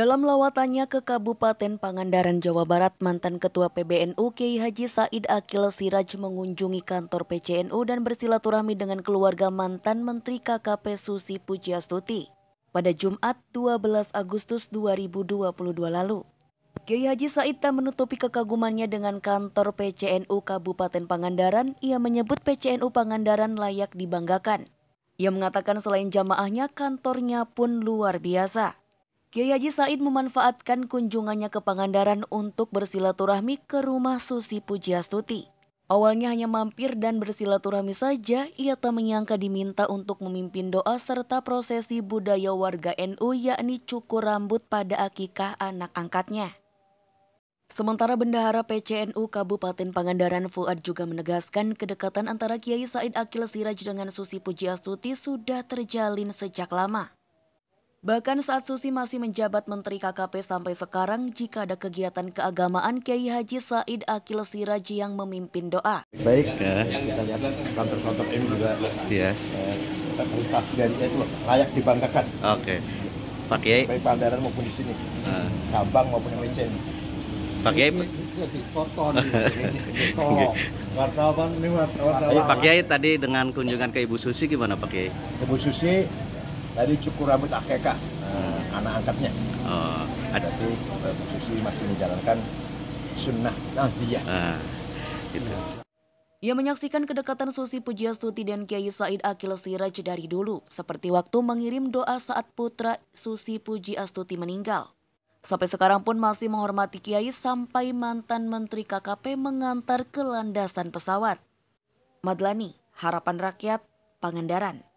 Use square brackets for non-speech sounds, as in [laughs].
Dalam lawatannya ke Kabupaten Pangandaran, Jawa Barat, mantan Ketua PBNU Kiai Haji Said Akil Siraj mengunjungi kantor PCNU dan bersilaturahmi dengan keluarga mantan Menteri KKP Susi Pujiastuti pada Jumat 12 Agustus 2022 lalu. Kiai Haji Said tak menutupi kekagumannya dengan kantor PCNU Kabupaten Pangandaran. Ia menyebut PCNU Pangandaran layak dibanggakan. Ia mengatakan selain jamaahnya, kantornya pun luar biasa. Kiai Haji Said memanfaatkan kunjungannya ke Pangandaran untuk bersilaturahmi ke rumah Susi Pujiastuti. Awalnya hanya mampir dan bersilaturahmi saja, ia tak menyangka diminta untuk memimpin doa serta prosesi budaya warga NU yakni cukur rambut pada akikah anak angkatnya. Sementara Bendahara PCNU Kabupaten Pangandaran Fuad juga menegaskan kedekatan antara Kiai Said Akil Siraj dengan Susi Pujiastuti sudah terjalin sejak lama. Bahkan saat Susi masih menjabat Menteri KKP sampai sekarang, jika ada kegiatan keagamaan, Kiai Haji Said Akil Siraji yang memimpin doa. Baik, ya. kita lihat kantor-kantor ini juga ya. eh, dari itu layak dibanggakan. Oke, okay. Pak Kiai. Baik Pandaran maupun di sini, uh. Ah. Kambang maupun yang lain. Pak Kiai. [laughs] Pak Kiai tadi dengan kunjungan ke Ibu Susi gimana Pak Kiai? Ibu Susi tadi cukur rambut akekah hmm. anak angkatnya oh. tapi eh, Bu Susi masih menjalankan sunnah Nahdiyah ah, gitu. Ia menyaksikan kedekatan Susi Pujiastuti dan Kiai Said Akil Siraj dari dulu, seperti waktu mengirim doa saat putra Susi Pujiastuti meninggal. Sampai sekarang pun masih menghormati Kiai sampai mantan Menteri KKP mengantar ke landasan pesawat. Madlani, Harapan Rakyat, Pangandaran.